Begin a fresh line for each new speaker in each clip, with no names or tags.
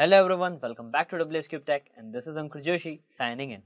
Hello everyone welcome back to W S tech and this is Ankur Joshi signing in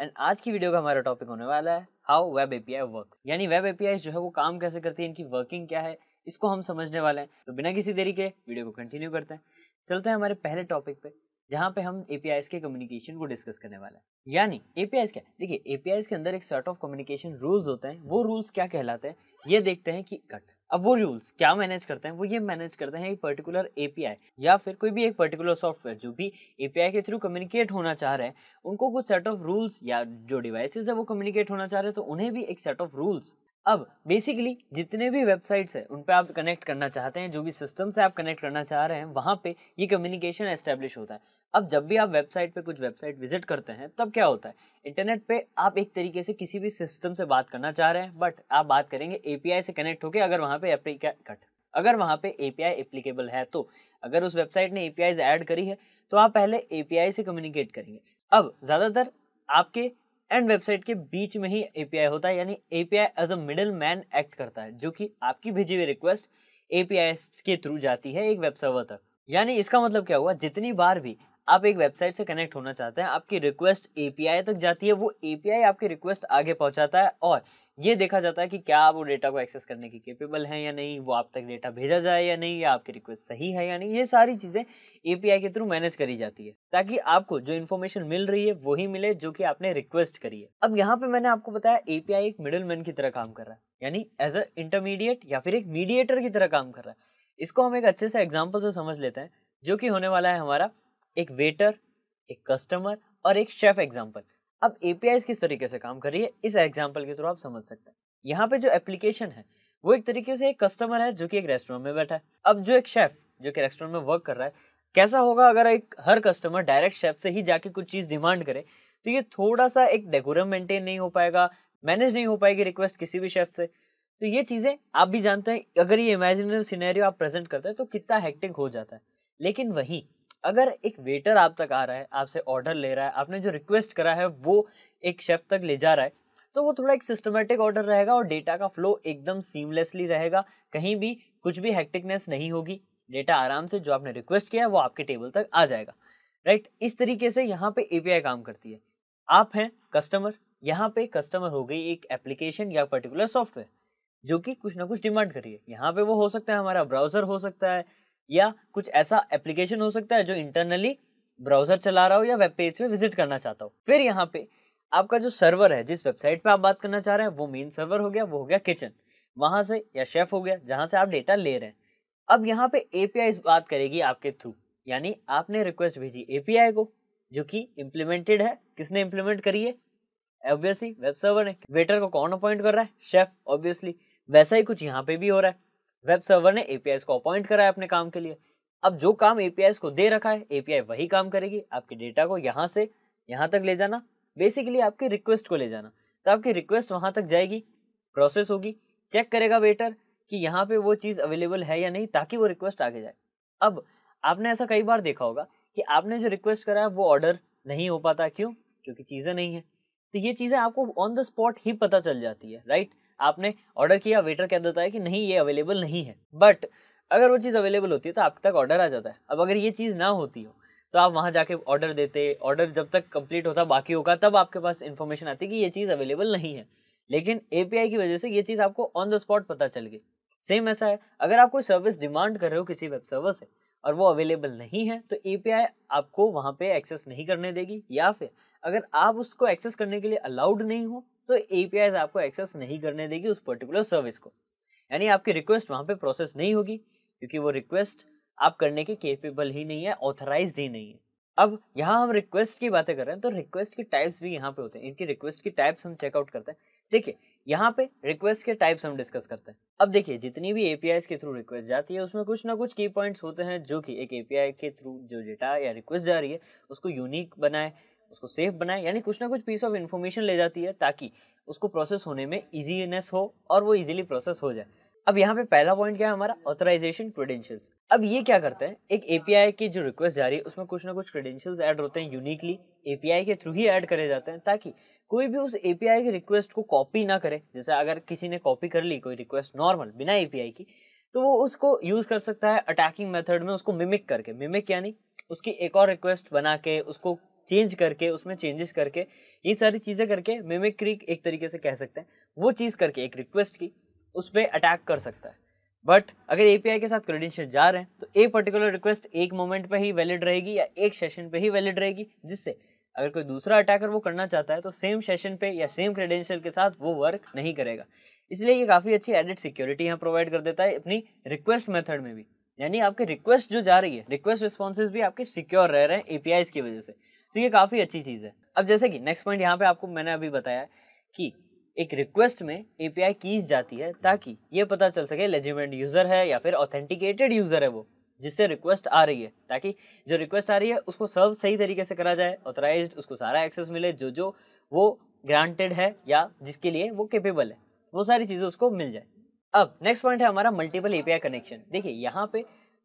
and आज की video का हमारा topic होने वाला है हाउ वेब एपीआई वर्क्स यानी वेब एपीआई जो है वो काम कैसे करती है इनकी वर्किंग क्या है इसको हम समझने वाले हैं तो बिना किसी देरी के वीडियो को कंटिन्यू करते हैं चलते हैं हमारे पहले टॉपिक पे जहाँ पे हम एपीआईस के कम्युनिकेशन को डिस्कस करने वाले हैं यानी एपीआईस क्या देखिए एपीआईस के अंदर एक सेट ऑफ कम्युनिकेशन रूल्स होते हैं वो रूल्स क्या कहलाते हैं ये देखते हैं कि कट अब वो रूल्स क्या मैनेज करते हैं वो ये मैनेज करते हैं एक पर्टिकुलर एपीआई या फिर कोई भी एक पर्टिकुलर सॉफ्टवेयर जो भी एपीआई के थ्रू कम्युनिकेट होना चाह रहे हैं उनको कुछ सेट ऑफ रूल्स या जो डिवाइसेज है वो कम्युनिकेट होना चाह रहे हैं तो उन्हें भी एक सेट ऑफ रूल्स अब बेसिकली जितने भी वेबसाइट्स हैं उन पर आप कनेक्ट करना चाहते हैं जो भी सिस्टम से आप कनेक्ट करना चाह रहे हैं वहाँ पे ये कम्युनिकेशन एस्टेब्लिश होता है अब जब भी आप वेबसाइट पे कुछ वेबसाइट विजिट करते हैं तब क्या होता है इंटरनेट पे आप एक तरीके से किसी भी सिस्टम से बात करना चाह रहे हैं बट आप बात करेंगे ए से कनेक्ट होकर अगर वहाँ पे कट अगर वहाँ पे ए एप्लीकेबल है तो अगर उस वेबसाइट ने ए ऐड करी है तो आप पहले ए से कम्युनिकेट करेंगे अब ज़्यादातर आपके एंड वेबसाइट के बीच में ही एपीआई होता है यानी API as a middle man act करता है जो कि आपकी भेजी हुई रिक्वेस्ट एपीआई के थ्रू जाती है एक वेब सर्वर तक यानी इसका मतलब क्या हुआ जितनी बार भी आप एक वेबसाइट से कनेक्ट होना चाहते हैं आपकी रिक्वेस्ट एपीआई तक जाती है वो एपीआई आपकी रिक्वेस्ट आगे पहुंचाता है और ये देखा जाता है कि क्या आप वो डेटा को एक्सेस करने की केपेबल हैं या नहीं वो आप तक डेटा भेजा जाए या नहीं या आपकी रिक्वेस्ट सही है या नहीं ये सारी चीज़ें ए के थ्रू मैनेज करी जाती है ताकि आपको जो इन्फॉर्मेशन मिल रही है वही मिले जो कि आपने रिक्वेस्ट करी है अब यहाँ पे मैंने आपको बताया ए एक मिडल की तरह काम कर रहा है यानी एज अ इंटरमीडिएट या फिर एक मीडिएटर की तरह काम कर रहा है इसको हम एक अच्छे से एग्जाम्पल से समझ लेते हैं जो कि होने वाला है हमारा एक वेटर एक कस्टमर और एक शेफ एग्जाम्पल अब एपीआई किस तरीके से काम कर रही है इस एग्जाम्पल के थ्रू आप समझ सकते हैं यहाँ पे जो एप्लीकेशन है वो एक तरीके से एक कस्टमर है जो कि एक रेस्टोरेंट में बैठा है अब जो एक शेफ जो कि रेस्टोरेंट में वर्क कर रहा है कैसा होगा अगर एक हर कस्टमर डायरेक्ट शेफ से ही जाके कुछ चीज़ डिमांड करे तो ये थोड़ा सा एक डेकोरम मेंटेन नहीं हो पाएगा मैनेज नहीं हो पाएगी रिक्वेस्ट किसी भी शेफ से तो ये चीज़ें आप भी जानते हैं अगर ये इमेजिनरी सिनेरियो आप प्रेजेंट करते हैं तो कितना हेक्टिक हो जाता है लेकिन वहीं अगर एक वेटर आप तक आ रहा है आपसे ऑर्डर ले रहा है आपने जो रिक्वेस्ट करा है वो एक शेफ तक ले जा रहा है तो वो थोड़ा एक सिस्टमेटिक ऑर्डर रहेगा और डेटा का फ्लो एकदम सीमलेसली रहेगा कहीं भी कुछ भी हैक्टिकनेस नहीं होगी डेटा आराम से जो आपने रिक्वेस्ट किया है वो आपके टेबल तक आ जाएगा राइट right? इस तरीके से यहाँ पे एपीआई काम करती है आप हैं कस्टमर यहाँ पे कस्टमर हो गई एक एप्लीकेशन या पर्टिकुलर सॉफ्टवेयर जो कि कुछ ना कुछ डिमांड करिए यहाँ पे वो हो सकता है हमारा ब्राउजर हो सकता है या कुछ ऐसा एप्लीकेशन हो सकता है जो इंटरनली ब्राउजर चला रहा हो या वेब पेज पे विजिट करना चाहता हो फिर यहाँ पे आपका जो सर्वर है जिस वेबसाइट पे आप बात करना चाह रहे हैं वो मेन सर्वर हो गया वो हो गया किचन वहाँ से या शेफ हो गया जहाँ से आप डेटा ले रहे हैं अब यहाँ पे एपीआई बात करेगी आपके थ्रू यानी आपने रिक्वेस्ट भेजी एपीआई को जो कि इम्प्लीमेंटेड है किसने इम्प्लीमेंट करी है ऑब्वियसली वेब सर्वर ने वेटर को कौन अपॉइंट कर रहा है शेफ ऑब्वियसली वैसा ही कुछ यहाँ पे भी हो रहा है वेब सर्वर ने एपीआई को अपॉइंट करा है अपने काम के लिए अब जो काम एपीआई को दे रखा है एपीआई वही काम करेगी आपके डेटा को यहाँ से यहाँ तक ले जाना बेसिकली आपकी रिक्वेस्ट को ले जाना तो आपकी रिक्वेस्ट वहाँ तक जाएगी प्रोसेस होगी चेक करेगा वेटर कि यहाँ पे वो चीज़ अवेलेबल है या नहीं ताकि वो रिक्वेस्ट आगे जाए अब आपने ऐसा कई बार देखा होगा कि आपने जो रिक्वेस्ट करा है वो ऑर्डर नहीं हो पाता क्यों क्योंकि चीज़ें नहीं हैं तो ये चीज़ें आपको ऑन द स्पॉट ही पता चल जाती है राइट आपने ऑर्डर किया वेटर कह देता है कि नहीं ये अवेलेबल नहीं है बट अगर वो चीज़ अवेलेबल होती है तो आप तक ऑर्डर आ जाता है अब अगर ये चीज़ ना होती हो तो आप वहाँ जाके ऑर्डर देते ऑर्डर जब तक कंप्लीट होता बाकी होगा तब आपके पास इन्फॉर्मेशन आती कि ये चीज़ अवेलेबल नहीं है लेकिन ए की वजह से ये चीज़ आपको ऑन द स्पॉट पता चल गई सेम ऐसा है अगर आप कोई सर्विस डिमांड कर रहे हो किसी वेब सर्वर से और वो अवेलेबल नहीं है तो ए आपको वहाँ पे एक्सेस नहीं करने देगी या फिर अगर आप उसको एक्सेस करने के लिए अलाउड नहीं हो तो ए आपको एक्सेस नहीं करने देगी उस पर्टिकुलर सर्विस को यानी आपकी रिक्वेस्ट वहाँ पे प्रोसेस नहीं होगी क्योंकि वो रिक्वेस्ट आप करने के केपेबल ही नहीं है ऑथराइज ही नहीं है अब यहाँ हम रिक्वेस्ट की बातें कर रहे हैं तो रिक्वेस्ट के टाइप्स भी यहाँ पे होते हैं इनकी रिक्वेस्ट की टाइप्स हम चेकआउट करते हैं देखिए यहाँ पे रिक्वेस्ट के टाइप्स हम डिस्कस करते हैं अब देखिए जितनी भी एपीआई के थ्रू रिक्वेस्ट जाती है उसमें कुछ ना कुछ की पॉइंट्स होते हैं जो कि एक एपीआई के थ्रू जो डेटा या रिक्वेस्ट जा रही है उसको यूनिक बनाए उसको सेफ बनाए यानी कुछ ना कुछ पीस ऑफ इन्फॉर्मेशन ले जाती है ताकि उसको प्रोसेस होने में ईजीनेस हो और वो इजीली प्रोसेस हो जाए अब यहाँ पे पहला पॉइंट क्या है हमारा ऑथराइजेशन क्रेडेंशियल्स अब ये क्या करते हैं एक एपीआई की जो रिक्वेस्ट जा रही है उसमें कुछ ना कुछ क्रेडेंशियल्स ऐड होते हैं यूनिकली एपीआई के थ्रू ही ऐड करे जाते हैं ताकि कोई भी उस एपीआई की रिक्वेस्ट को कॉपी ना करे जैसे अगर किसी ने कॉपी कर ली कोई रिक्वेस्ट नॉर्मल बिना एपीआई की तो वो उसको यूज कर सकता है अटैकिंग मेथड में उसको मिमिक करके मिमिक यानी उसकी एक और रिक्वेस्ट बना के उसको चेंज करके उसमें चेंजेस करके ये सारी चीज़ें करके मिमिक्री एक तरीके से कह सकते हैं वो चीज़ करके एक रिक्वेस्ट की उस पर अटैक कर सकता है बट अगर ए के साथ क्रेडिशियल जा रहे हैं तो एक पर्टिकुलर रिक्वेस्ट एक मोमेंट पे ही वैलिड रहेगी या एक सेशन पे ही वैलिड रहेगी जिससे अगर कोई दूसरा अटैकर वो करना चाहता है तो सेम सेशन पे या सेम क्रेडेंशियल के साथ वो वर्क नहीं करेगा इसलिए ये काफ़ी अच्छी एडिट सिक्योरिटी यहाँ प्रोवाइड कर देता है अपनी रिक्वेस्ट मेथड में भी यानी आपके रिक्वेस्ट जो जा रही है रिक्वेस्ट रिस्पॉन्सेज भी आपके सिक्योर रह रहे हैं ए की वजह से तो ये काफ़ी अच्छी चीज़ है अब जैसे कि नेक्स्ट पॉइंट यहाँ पे आपको मैंने अभी बताया कि एक रिक्वेस्ट में ए पी कीज जाती है ताकि ये पता चल सके लेजिमेंट यूज़र है या फिर ऑथेंटिकेटेड यूज़र है वो जिससे रिक्वेस्ट आ रही है ताकि जो रिक्वेस्ट आ रही है उसको सर्व सही तरीके से करा जाए ऑथराइज उसको सारा एक्सेस मिले जो जो वो ग्रांटेड है या जिसके लिए वो केपेबल है वो सारी चीज़ें उसको मिल जाए अब नेक्स्ट पॉइंट है हमारा मल्टीपल ए कनेक्शन देखिए यहाँ पे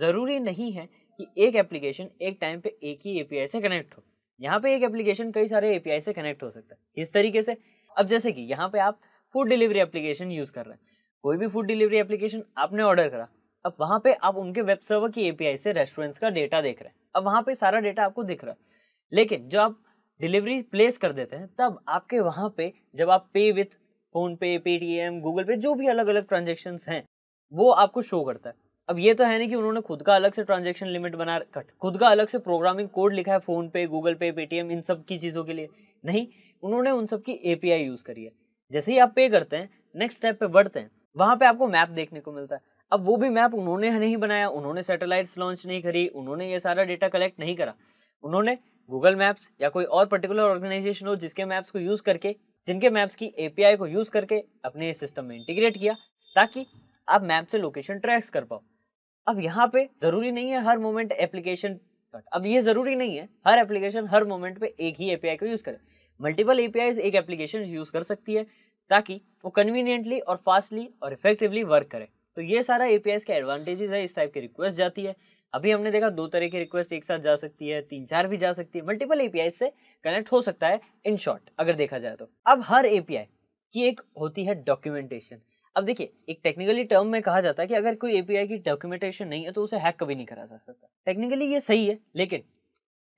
ज़रूरी नहीं है कि एक एप्लीकेशन एक टाइम पे एक ही ए से कनेक्ट हो यहाँ पे एक एप्लीकेशन कई सारे ए से कनेक्ट हो सकता है किस तरीके से अब जैसे कि यहाँ पे आप फूड डिलीवरी एप्लीकेशन यूज़ कर रहे हैं कोई भी फूड डिलीवरी एप्लीकेशन आपने ऑर्डर करा अब वहाँ पे आप उनके वेब सर्वर की एपीआई से रेस्टोरेंट्स का डेटा देख रहे हैं अब वहाँ पे सारा डेटा आपको दिख रहा है लेकिन जब आप डिलीवरी प्लेस कर देते हैं तब आपके वहाँ पे जब आप pay with PhonePe Paytm Google Pay जो भी अलग अलग ट्रांजेक्शन हैं वो आपको शो करता है अब ये तो है नहीं कि उन्होंने खुद का अलग से ट्रांजेक्शन लिमिट बना कट खुद का अलग से प्रोग्रामिंग कोड लिखा है फोन पे गूगल पे पेटीएम इन सब की चीज़ों के लिए नहीं उन्होंने उन सब की एपीआई यूज़ करी है जैसे ही आप पे करते हैं नेक्स्ट स्टेप पे बढ़ते हैं वहाँ पे आपको मैप देखने को मिलता है अब वो भी मैप उन्होंने नहीं बनाया उन्होंने सैटेलाइट्स लॉन्च नहीं करी उन्होंने ये सारा डेटा कलेक्ट नहीं करा उन्होंने गूगल मैप्स या कोई और पर्टिकुलर ऑर्गेनाइजेशन हो जिसके मैप्स को यूज़ करके जिनके मैप्स की ए को यूज़ करके अपने सिस्टम में इंटीग्रेट किया ताकि आप मैप से लोकेशन ट्रैक्स कर पाओ अब यहाँ पर ज़रूरी नहीं है हर मोमेंट एप्लीकेशन अब ये ज़रूरी नहीं है हर एप्लीकेशन हर मोमेंट पे एक ही एपीआई को यूज़ करे मल्टीपल एपीआईज एक एप्लीकेशन यूज़ कर सकती है ताकि वो कन्वीनियंटली और फास्टली और इफेक्टिवली वर्क करे तो ये सारा ए के एडवांटेजेस है इस टाइप की रिक्वेस्ट जाती है अभी हमने देखा दो तरह की रिक्वेस्ट एक साथ जा सकती है तीन चार भी जा सकती है मल्टीपल ए से कनेक्ट हो सकता है इन शॉर्ट अगर देखा जाए तो अब हर ए की एक होती है डॉक्यूमेंटेशन अब देखिए एक टेक्निकली टर्म में कहा जाता है कि अगर कोई एपीआई की डॉक्यूमेंटेशन नहीं है तो उसे हैक कभी नहीं करा जा सकता टेक्निकली ये सही है लेकिन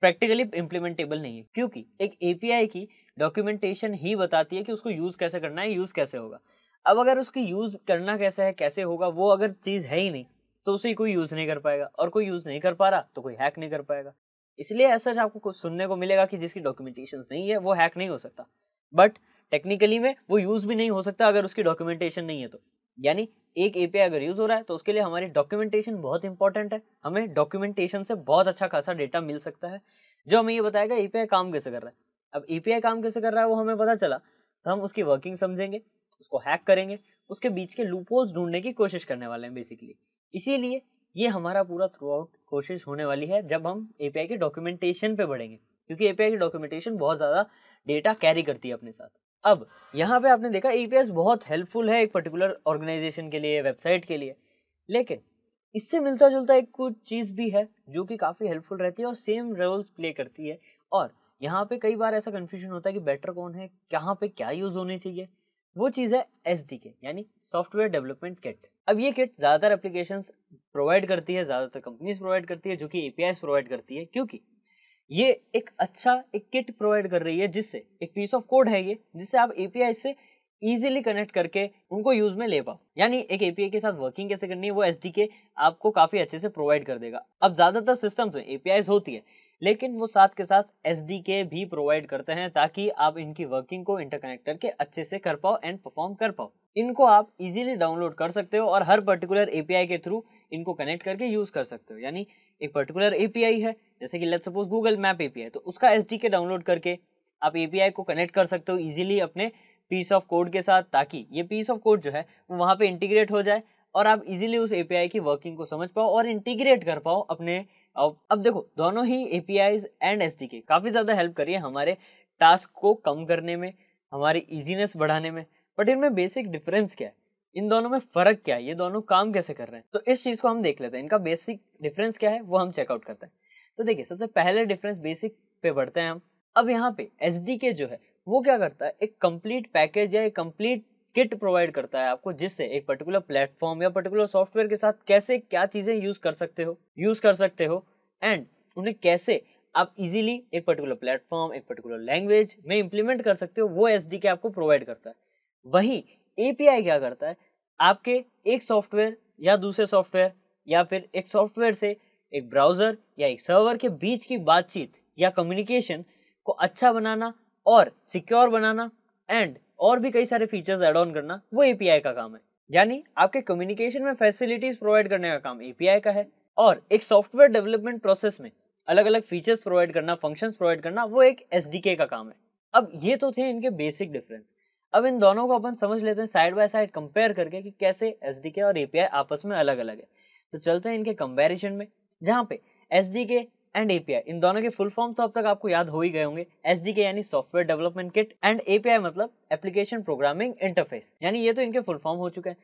प्रैक्टिकली इम्प्लीमेंटेबल नहीं है क्योंकि एक एपीआई की डॉक्यूमेंटेशन ही बताती है कि उसको यूज़ कैसे करना है यूज़ कैसे होगा अब अगर उसकी यूज़ करना कैसा है कैसे होगा वो अगर चीज़ है ही नहीं तो उसे कोई यूज़ नहीं कर पाएगा और कोई यूज़ नहीं कर पा रहा तो कोई हैक नहीं कर पाएगा इसलिए ऐसा आपको कुछ सुनने को मिलेगा कि जिसकी डॉक्यूमेंटेशन नहीं है वो हैक नहीं हो सकता बट टेक्निकली में वो यूज़ भी नहीं हो सकता अगर उसकी डॉक्यूमेंटेशन नहीं है तो यानी एक ए अगर यूज़ हो रहा है तो उसके लिए हमारी डॉक्यूमेंटेशन बहुत इंपॉर्टेंट है हमें डॉक्यूमेंटेशन से बहुत अच्छा खासा डेटा मिल सकता है जो हमें ये बताएगा ए काम कैसे कर रहा है अब ए काम कैसे कर रहा है वो हमें पता चला तो हम उसकी वर्किंग समझेंगे उसको हैक करेंगे उसके बीच के लूपोल्स ढूंढने की कोशिश करने वाले हैं बेसिकली इसीलिए ये हमारा पूरा थ्रू आउट कोशिश होने वाली है जब हम ए के डॉक्यूमेंटेशन पे बढ़ेंगे क्योंकि ए की डॉक्यूमेंटेशन बहुत ज़्यादा डेटा कैरी करती है अपने साथ अब यहाँ पे आपने देखा ए बहुत हेल्पफुल है एक पर्टिकुलर ऑर्गेनाइजेशन के लिए वेबसाइट के लिए लेकिन इससे मिलता जुलता एक कुछ चीज़ भी है जो कि काफ़ी हेल्पफुल रहती है और सेम रोल प्ले करती है और यहाँ पे कई बार ऐसा कन्फ्यूजन होता है कि बेटर कौन है कहाँ पे क्या यूज़ होने चाहिए वो चीज़ है एस यानी सॉफ्टवेयर डेवलपमेंट किट अब ये किट ज़्यादातर एप्लीकेशन प्रोवाइड करती है ज़्यादातर कंपनीज प्रोवाइड करती है जो कि ए प्रोवाइड करती है क्योंकि ये एक अच्छा एक किट प्रोवाइड कर रही है जिससे एक पीस ऑफ कोड है ये जिससे आप ए से ईजिली कनेक्ट करके उनको यूज में ले पाओ यानी एक एपीआई के साथ वर्किंग कैसे करनी है वो एस आपको काफी अच्छे से प्रोवाइड कर देगा अब ज्यादातर सिस्टम्स में एपीआई होती है लेकिन वो साथ के साथ एस भी प्रोवाइड करते हैं ताकि आप इनकी वर्किंग को इंटरकनेक्टर के अच्छे से कर पाओ एंड परफॉर्म कर पाओ इनको आप इजीली डाउनलोड कर सकते हो और हर पर्टिकुलर एपीआई के थ्रू इनको कनेक्ट करके यूज कर सकते हो यानी एक पर्टिकुलर एपीआई है जैसे कि let suppose Google map API तो उसका एस डाउनलोड करके आप एपीआई को कनेक्ट कर सकते हो इजीली अपने पीस ऑफ कोड के साथ ताकि ये पीस ऑफ कोड जो है वो वहाँ पे इंटीग्रेट हो जाए और आप इजीली उस एपीआई की वर्किंग को समझ पाओ और इंटीग्रेट कर पाओ अपने अब अब देखो दोनों ही ए एंड एस काफ़ी ज़्यादा हेल्प करिए हमारे टास्क को कम करने में हमारी इजीनेस बढ़ाने में बट इनमें बेसिक डिफरेंस क्या है इन दोनों में फ़र्क क्या है ये दोनों काम कैसे कर रहे हैं तो इस चीज़ को हम देख लेते हैं इनका बेसिक डिफरेंस क्या है वो हम चेकआउट करते हैं तो देखिए सबसे पहले डिफरेंस बेसिक पे बढ़ते हैं हम अब यहाँ पे एस जो है वो क्या करता है एक कंप्लीट पैकेज या एक कंप्लीट किट प्रोवाइड करता है आपको जिससे एक पर्टिकुलर प्लेटफॉर्म या पर्टिकुलर सॉफ्टवेयर के साथ कैसे क्या चीज़ें यूज कर सकते हो यूज कर सकते हो एंड उन्हें कैसे आप इजीली एक पर्टिकुलर प्लेटफॉर्म एक पर्टिकुलर लैंग्वेज में इम्प्लीमेंट कर सकते हो वो एस के आपको प्रोवाइड करता है वहीं ए क्या करता है आपके एक सॉफ्टवेयर या दूसरे सॉफ्टवेयर या फिर एक सॉफ्टवेयर से एक ब्राउज़र या एक सर्वर के बीच की बातचीत या कम्युनिकेशन को अच्छा बनाना और सिक्योर बनाना एंड और भी कई सारे फीचर्स एड ऑन करना वो एपीआई का काम है यानी आपके कम्युनिकेशन में फैसिलिटीज प्रोवाइड करने का काम एपीआई का है और एक सॉफ्टवेयर डेवलपमेंट प्रोसेस में अलग अलग फीचर्स प्रोवाइड करना फंक्शंस प्रोवाइड करना वो एक एस का काम है अब ये तो थे इनके बेसिक डिफरेंस अब इन दोनों को अपन समझ लेते हैं साइड बाय साइड कंपेयर करके कि कैसे एस और ए आपस में अलग अलग है तो चलते हैं इनके कंपेरिजन में जहाँ पे एस एंड एपीआई इन दोनों के फुल फॉर्म तो अब तक आपको याद हो ही गए होंगे एस यानी software development kit and API मतलब एप्लीकेशन प्रोग्रामिंग इंटरफेस यानी ये तो इनके फुल फॉर्म हो चुके हैं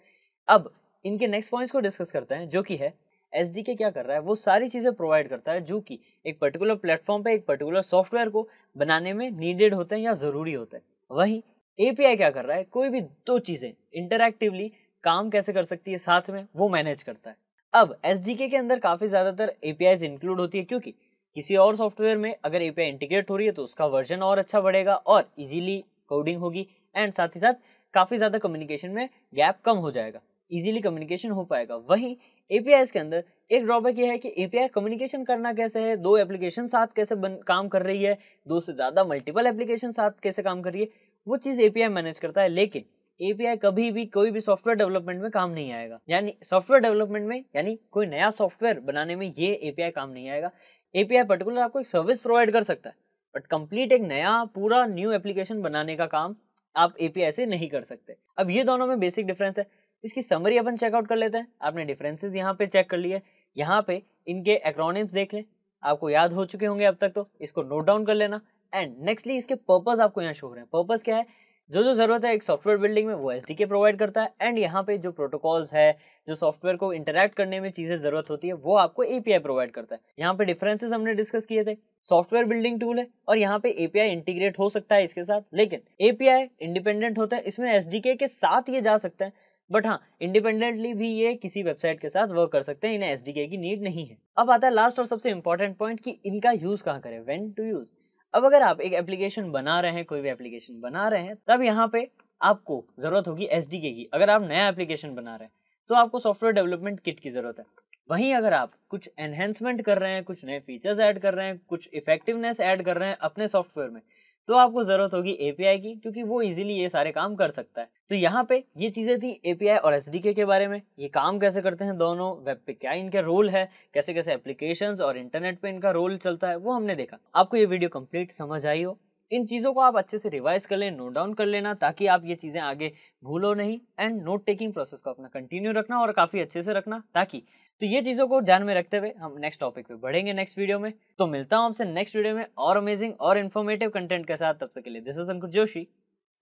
अब इनके नेक्स्ट पॉइंट्स को डिस्कस करते हैं जो कि है एस क्या कर रहा है वो सारी चीज़ें प्रोवाइड करता है जो कि एक पर्टिकुलर प्लेटफॉर्म पर एक पर्टिकुलर सॉफ्टवेयर को बनाने में नीडेड होते हैं या ज़रूरी होते हैं वहीं एपीआई क्या कर रहा है कोई भी दो चीज़ें इंटरक्टिवली काम कैसे कर सकती है साथ में वो मैनेज करता है अब एस के अंदर काफ़ी ज़्यादातर एपीआईज इंक्लूड होती है क्योंकि किसी और सॉफ्टवेयर में अगर एपीआई इंटीग्रेट हो रही है तो उसका वर्जन और अच्छा बढ़ेगा और इजीली कोडिंग होगी एंड साथ ही साथ काफ़ी ज़्यादा कम्युनिकेशन में गैप कम हो जाएगा इजीली कम्युनिकेशन हो पाएगा वहीं ए के अंदर एक ड्रॉबैक ये है कि ए कम्युनिकेशन करना कैसे है दो एप्लीकेशन साथ कैसे बन, काम कर रही है दो से ज़्यादा मल्टीपल एप्लीकेशन साथ कैसे काम कर रही है वो चीज़ ए मैनेज करता है लेकिन एपीआई कभी भी कोई भी सॉफ्टवेयर डेवलपमेंट में काम नहीं आएगा यानी सॉफ्टवेयर डेवलपमेंट में यानी कोई नया सॉफ्टवेयर बनाने में ये एपीआई काम नहीं आएगा एपीआई पर्टिकुलर आपको एक सर्विस प्रोवाइड कर सकता है बट कंप्लीट एक नया पूरा न्यू एप्लीकेशन बनाने का काम आप एपीआई से नहीं कर सकते अब ये दोनों में बेसिक डिफरेंस है इसकी समरी अपन चेकआउट कर लेते हैं आपने डिफरेंसेज यहाँ पे चेक कर लिए यहाँ पे इनके एक्रोनिम्स देख लें आपको याद हो चुके होंगे अब तक तो इसको नोट डाउन कर लेना एंड नेक्स्टली इसके पर्पज़ आपको यहाँ शो हो रहे हैं पर्पज़ क्या है जो जो ज़रूरत है एक सॉफ्टवेयर बिल्डिंग में वो एस डी के प्रोवाइड करता है एंड यहाँ पे जो प्रोटोकॉल्स है जो सॉफ्टवेयर को इंटरेक्ट करने में चीज़ें ज़रूरत होती है वो आपको एपीआई प्रोवाइड करता है यहाँ पे डिफरेंसेस हमने डिस्कस किए थे सॉफ्टवेयर बिल्डिंग टूल है और यहाँ पे एपीआई इंटीग्रेट हो सकता है इसके साथ लेकिन एपीआई इंडिपेंडेंट होता है इसमें एस के साथ ये जा सकता है बट हाँ इंडिपेंडेंटली भी ये किसी वेबसाइट के साथ वर्क कर सकते हैं इन्हें एस की नीड नहीं है अब आता है लास्ट और सबसे इंपॉर्टेंट पॉइंट कि इनका यूज़ कहाँ करें वेन टू यूज़ अब अगर आप एक एप्लीकेशन बना रहे हैं कोई भी एप्लीकेशन बना रहे हैं तब यहाँ पे आपको ज़रूरत होगी एस की अगर आप नया एप्लीकेशन बना रहे हैं तो आपको सॉफ्टवेयर डेवलपमेंट किट की ज़रूरत है वहीं अगर आप कुछ एनहेंसमेंट कर रहे हैं कुछ नए फीचर्स ऐड कर रहे हैं कुछ इफेक्टिवनेस ऐड कर रहे हैं अपने सॉफ्टवेयर में तो आपको ज़रूरत होगी एपीआई की क्योंकि वो इजीली ये सारे काम कर सकता है तो यहाँ पे ये चीज़ें थी एपीआई और एस के बारे में ये काम कैसे करते हैं दोनों वेब पे क्या इनका रोल है कैसे कैसे एप्लीकेशन और इंटरनेट पे इनका रोल चलता है वो हमने देखा आपको ये वीडियो कम्प्लीट समझ आई हो इन चीज़ों को आप अच्छे से रिवाइज कर लें नोट डाउन कर लेना ताकि आप ये चीज़ें आगे भूलो नहीं एंड नोट टेकिंग प्रोसेस को अपना कंटिन्यू रखना और काफ़ी अच्छे से रखना ताकि तो ये चीज़ों को ध्यान में रखते हुए हम नेक्स्ट टॉपिक पे बढ़ेंगे नेक्स्ट वीडियो में तो मिलता हूँ आपसे नेक्स्ट वीडियो में और अमेजिंग और इन्फॉर्मेटिव कंटेंट के साथ तब तक के लिए this is Ankur Joshi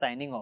signing of